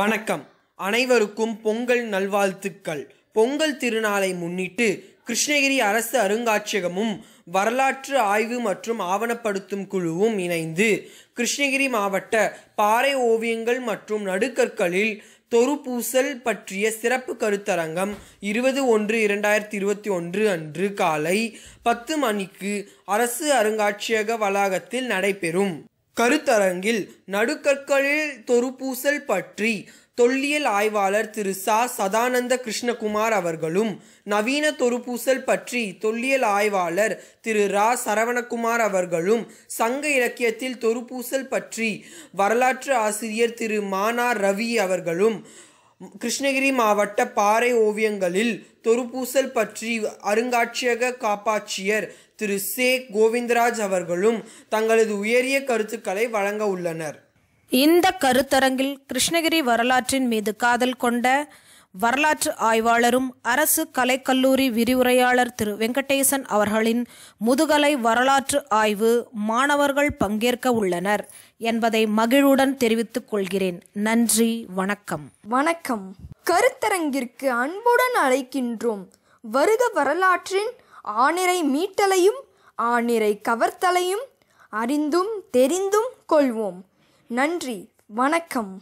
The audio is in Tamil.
வணக்கம் அனைவருக்கும் பொங்கல் நல்வாழ்த்துக்கள் பொங்கல் திருநாளை முன்னிட்டு கிருஷ்ணகிரி அரசு அருங்காட்சியகமும் வரலாற்று ஆய்வு மற்றும் ஆவணப்படுத்தும் குழுவும் இணைந்து கிருஷ்ணகிரி மாவட்ட பாறை ஓவியங்கள் மற்றும் நடுக்கற்களில் தொறுபூசல் பற்றிய சிறப்பு கருத்தரங்கம் இருபது ஒன்று இரண்டாயிரத்தி இருபத்தி ஒன்று அன்று காலை பத்து மணிக்கு அரசு அருங்காட்சியக வளாகத்தில் நடைபெறும் கருத்தரங்கில் நடுக்கற்களில் தொறுபூசல் பற்றி தொல்லியல் ஆய்வாளர் திரு சா சதானந்த கிருஷ்ணகுமார் அவர்களும் நவீன தொறுபூசல் பற்றி தொல்லியல் ஆய்வாளர் திரு ரா சரவணகுமார் அவர்களும் சங்க இலக்கியத்தில் தொறுபூசல் பற்றி வரலாற்று ஆசிரியர் திரு மானா ரவி அவர்களும் கிருஷ்ணகிரி மாவட்ட பாறை ஓவியங்களில் தொருப்பூசல் பற்றி அருங்காட்சியக காப்பாட்சியர் திரு சே கோவிந்தராஜ் அவர்களும் தங்களது உயரிய கருத்துக்களை வழங்க உள்ளனர் இந்த கருத்தரங்கில் கிருஷ்ணகிரி வரலாற்றின் மீது காதல் கொண்ட வரலாற்று ஆய்வாளரும் அரசு கலைக்கல்லூரி விரிவுரையாளர் திரு வெங்கடேசன் அவர்களின் முதுகலை வரலாற்று ஆய்வு மாணவர்கள் பங்கேற்க உள்ளனர் என்பதை மகிழ்வுடன் தெரிவித்துக் கொள்கிறேன் நன்றி வணக்கம் வணக்கம் கருத்தரங்கிற்கு அன்புடன் அழைக்கின்றோம் வருக வரலாற்றின் ஆணிரை மீட்டலையும் ஆணிரை கவர்த்தலையும் அறிந்தும் தெரிந்தும் கொள்வோம் நன்றி வணக்கம்